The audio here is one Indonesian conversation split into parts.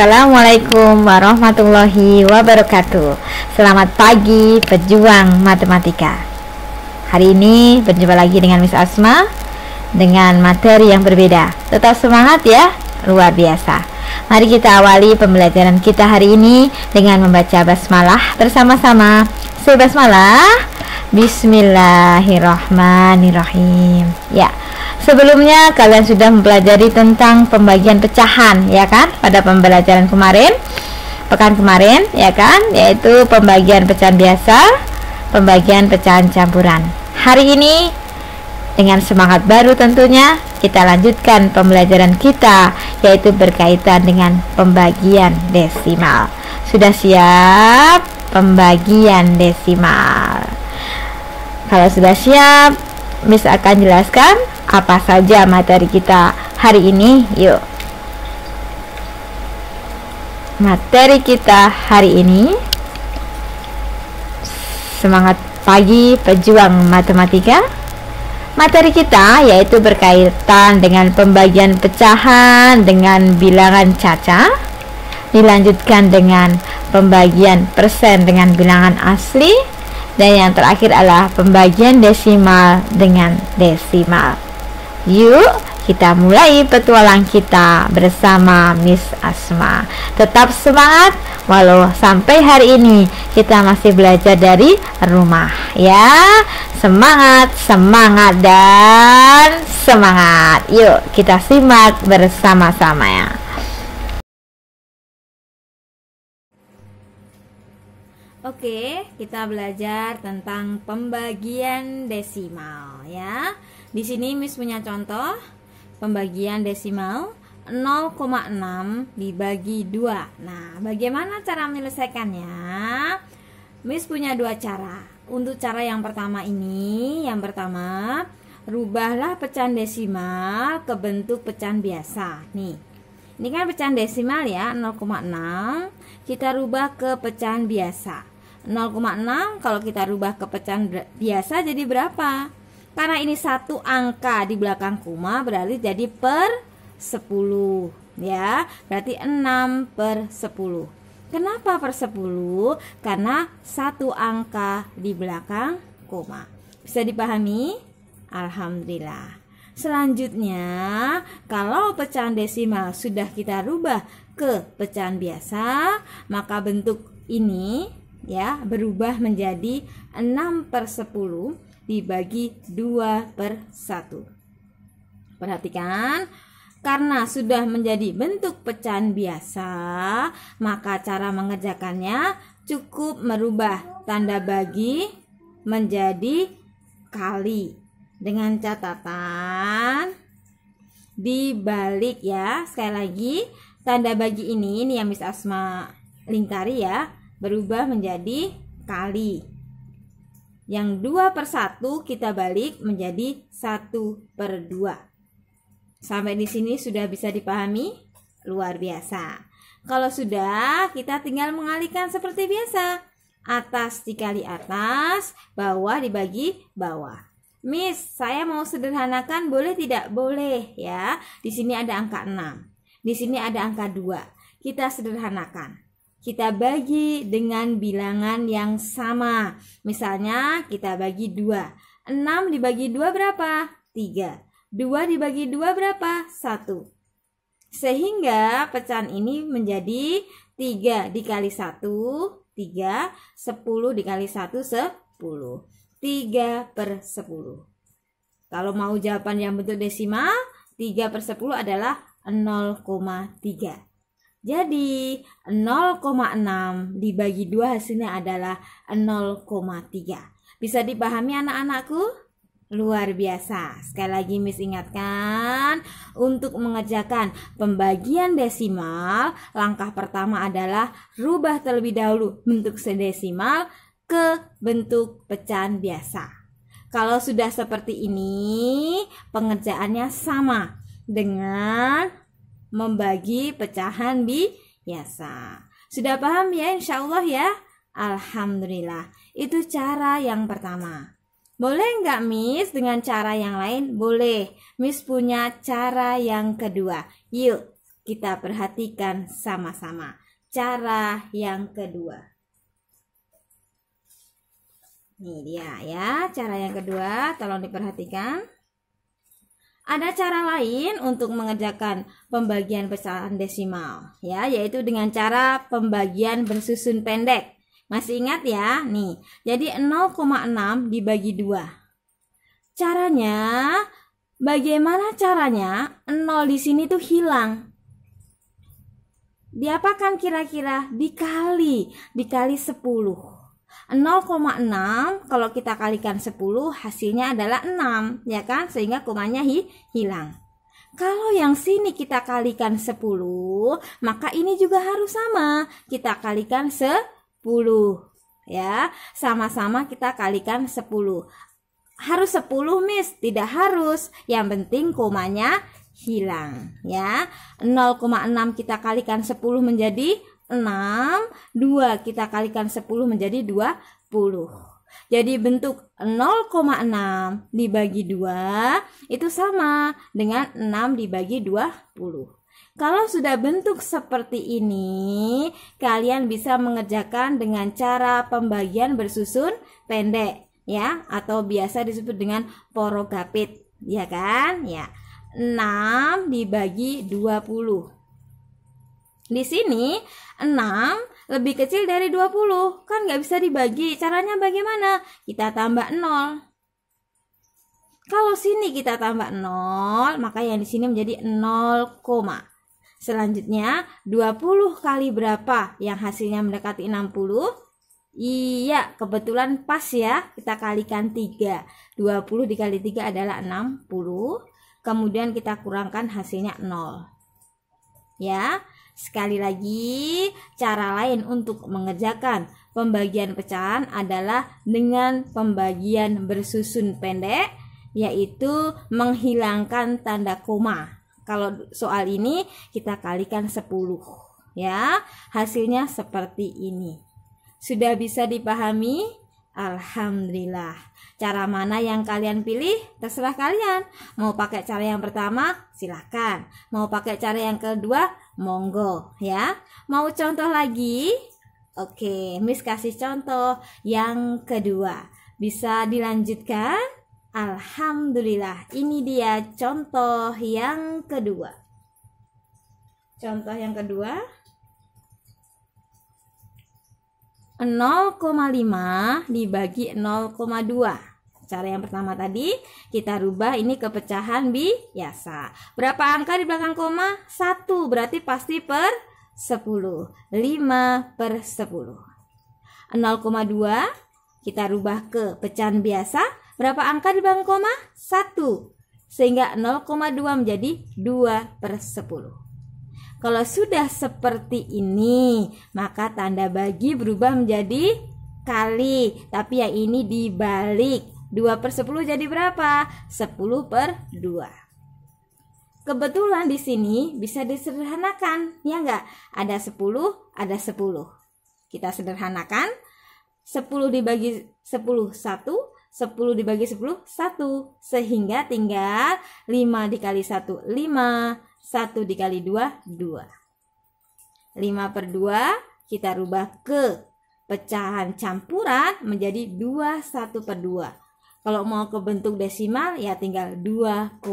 Assalamualaikum warahmatullahi wabarakatuh Selamat pagi pejuang matematika Hari ini berjumpa lagi dengan Miss Asma Dengan materi yang berbeda Tetap semangat ya, luar biasa Mari kita awali pembelajaran kita hari ini Dengan membaca basmalah bersama-sama Sebasmalah basmalah Bismillahirrahmanirrahim Ya, Sebelumnya kalian sudah mempelajari tentang pembagian pecahan ya kan pada pembelajaran kemarin pekan kemarin ya kan yaitu pembagian pecahan biasa, pembagian pecahan campuran. Hari ini dengan semangat baru tentunya kita lanjutkan pembelajaran kita yaitu berkaitan dengan pembagian desimal. Sudah siap pembagian desimal? Kalau sudah siap, Miss akan jelaskan apa saja materi kita hari ini. Yuk. Materi kita hari ini Semangat pagi pejuang matematika. Materi kita yaitu berkaitan dengan pembagian pecahan dengan bilangan cacah. Dilanjutkan dengan pembagian persen dengan bilangan asli dan yang terakhir adalah pembagian desimal dengan desimal. Yuk, kita mulai petualang kita bersama Miss Asma. Tetap semangat walau sampai hari ini kita masih belajar dari rumah ya. Semangat, semangat dan semangat. Yuk, kita simak bersama-sama ya. Oke, kita belajar tentang pembagian desimal ya. Di sini Miss punya contoh pembagian desimal 0,6 dibagi 2. Nah, bagaimana cara menyelesaikannya? Miss punya dua cara. Untuk cara yang pertama ini, yang pertama rubahlah pecahan desimal ke bentuk pecahan biasa. Nih, ini kan pecahan desimal ya, 0,6. Kita rubah ke pecahan biasa. 0,6 kalau kita rubah ke pecahan biasa jadi berapa? Karena ini satu angka di belakang koma berarti jadi per 10 ya. Berarti 6 per 10. Kenapa per 10? Karena satu angka di belakang koma. Bisa dipahami? Alhamdulillah. Selanjutnya, kalau pecahan desimal sudah kita rubah ke pecahan biasa, maka bentuk ini ya berubah menjadi 6 per 10 dibagi 2 per 1 perhatikan karena sudah menjadi bentuk pecahan biasa maka cara mengerjakannya cukup merubah tanda bagi menjadi kali dengan catatan dibalik ya sekali lagi tanda bagi ini ini yang Miss Asma lingkari ya berubah menjadi kali. Yang 2 per 1 kita balik menjadi 1 per 2. Sampai di sini sudah bisa dipahami? Luar biasa. Kalau sudah, kita tinggal mengalihkan seperti biasa. Atas dikali atas, bawah dibagi bawah. Miss, saya mau sederhanakan boleh tidak? Boleh ya. Di sini ada angka 6. Di sini ada angka 2. Kita sederhanakan kita bagi dengan bilangan yang sama. Misalnya kita bagi 2. 6 dibagi 2 berapa? 3. 2 dibagi 2 berapa? 1. Sehingga pecahan ini menjadi 3 dikali 1, 3. 10 dikali 1, 10. 3 per 10. Kalau mau jawaban yang bentuk desimal, 3 per 10 adalah 0,3. Jadi 0,6 dibagi 2 hasilnya adalah 0,3. Bisa dipahami anak-anakku? Luar biasa. Sekali lagi Miss ingatkan untuk mengerjakan pembagian desimal, langkah pertama adalah rubah terlebih dahulu bentuk sedesimal ke bentuk pecahan biasa. Kalau sudah seperti ini, pengerjaannya sama dengan membagi pecahan biasa. Sudah paham ya insya Allah ya? Alhamdulillah. Itu cara yang pertama. Boleh nggak Miss dengan cara yang lain? Boleh. Miss punya cara yang kedua. Yuk kita perhatikan sama-sama. Cara yang kedua. Ini dia ya cara yang kedua. Tolong diperhatikan. Ada cara lain untuk mengerjakan pembagian besaran desimal, ya, yaitu dengan cara pembagian bersusun pendek. Masih ingat ya? Nih, jadi 0,6 dibagi 2. Caranya, bagaimana caranya 0 di sini tuh hilang? Diapakan kira-kira? Dikali, dikali 10. 0,6 kalau kita kalikan 10 hasilnya adalah 6 ya kan sehingga komanya hi hilang. Kalau yang sini kita kalikan 10 maka ini juga harus sama kita kalikan 10 ya sama-sama kita kalikan 10. Harus 10 miss tidak harus yang penting komanya hilang ya 0,6 kita kalikan 10 menjadi 6, 2 kita kalikan 10 menjadi 20. Jadi bentuk 0,6 dibagi 2 itu sama dengan 6 dibagi 20. Kalau sudah bentuk seperti ini, kalian bisa mengerjakan dengan cara pembagian bersusun pendek ya atau biasa disebut dengan porogapit, ya kan? Ya. 6 dibagi 20. Di sini 6 lebih kecil dari 20 kan nggak bisa dibagi. Caranya bagaimana? Kita tambah 0. Kalau sini kita tambah 0, maka yang di sini menjadi 0, Selanjutnya 20 kali berapa yang hasilnya mendekati 60? Iya, kebetulan pas ya. Kita kalikan 3. 20 dikali 3 adalah 60. Kemudian kita kurangkan hasilnya 0. Ya, Sekali lagi, cara lain untuk mengerjakan pembagian pecahan adalah dengan pembagian bersusun pendek, yaitu menghilangkan tanda koma. Kalau soal ini kita kalikan 10 ya. Hasilnya seperti ini. Sudah bisa dipahami? Alhamdulillah. Cara mana yang kalian pilih? Terserah kalian. Mau pakai cara yang pertama? Silahkan. Mau pakai cara yang kedua? Monggo ya. Mau contoh lagi? Oke, Miss kasih contoh yang kedua. Bisa dilanjutkan? Alhamdulillah, ini dia contoh yang kedua. Contoh yang kedua 0,5 dibagi 0,2 Cara yang pertama tadi kita rubah ini ke pecahan biasa. Berapa angka di belakang koma? 1 berarti pasti per 10. 5 per 10. 0,2 kita rubah ke pecahan biasa. Berapa angka di belakang koma? 1. Sehingga 0,2 menjadi 2 per 10. Kalau sudah seperti ini, maka tanda bagi berubah menjadi kali, tapi yang ini dibalik. 2 per 10 jadi berapa? 10 per 2. Kebetulan di sini bisa disederhanakan, ya enggak? Ada 10, ada 10. Kita sederhanakan. 10 dibagi 10, 1. 10 dibagi 10, 1. Sehingga tinggal 5 dikali 1, 5. 1 dikali 2, 2. 5 per 2 kita rubah ke pecahan campuran menjadi 2, 1 per 2. Kalau mau ke bentuk desimal ya tinggal 2,5.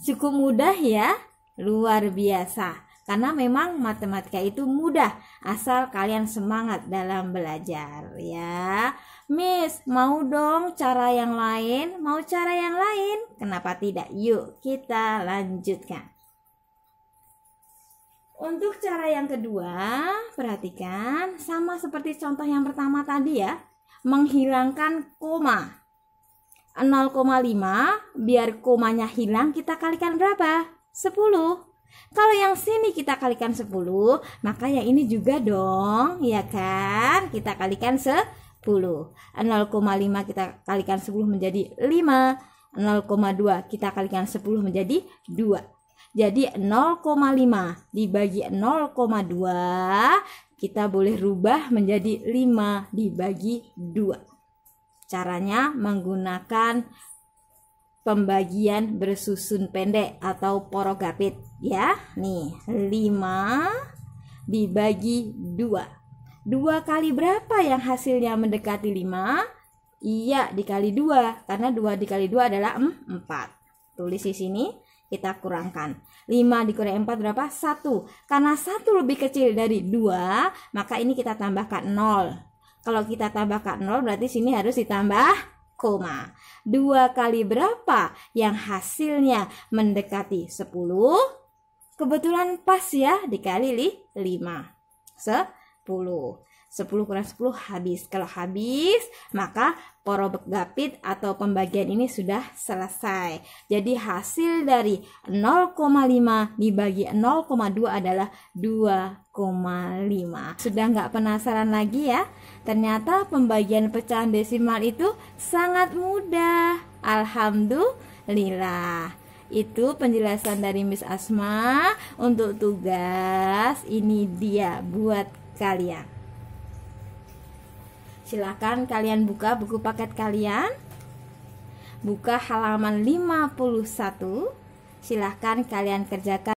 Cukup mudah ya, luar biasa. Karena memang matematika itu mudah asal kalian semangat dalam belajar ya. Miss, mau dong cara yang lain? Mau cara yang lain? Kenapa tidak? Yuk, kita lanjutkan. Untuk cara yang kedua, perhatikan sama seperti contoh yang pertama tadi ya, menghilangkan koma. 0,5 biar komanya hilang kita kalikan berapa? 10. Kalau yang sini kita kalikan 10, maka yang ini juga dong, ya kan? Kita kalikan 10. 0,5 kita kalikan 10 menjadi 5. 0,2 kita kalikan 10 menjadi 2. Jadi 0,5 dibagi 0,2 kita boleh rubah menjadi 5 dibagi 2. Caranya menggunakan pembagian bersusun pendek atau porogapit ya. Nih, 5 dibagi 2. 2 kali berapa yang hasilnya mendekati 5? Iya, dikali 2 karena 2 dikali 2 adalah 4. Tulis di sini kita kurangkan. 5 dikurangi 4 berapa? 1. Karena 1 lebih kecil dari 2, maka ini kita tambahkan 0. Kalau kita tambah ke 0 berarti sini harus ditambah koma. Dua kali berapa yang hasilnya mendekati 10? Kebetulan pas ya dikali 5. 10. 10 kurang 10 habis. Kalau habis, maka porobek gapit atau pembagian ini sudah selesai. Jadi hasil dari 0,5 dibagi 0,2 adalah 2,5. Sudah nggak penasaran lagi ya? Ternyata pembagian pecahan desimal itu sangat mudah. Alhamdulillah. Itu penjelasan dari Miss Asma untuk tugas ini dia buat kalian. Silahkan kalian buka buku paket kalian. Buka halaman 51. Silahkan kalian kerjakan.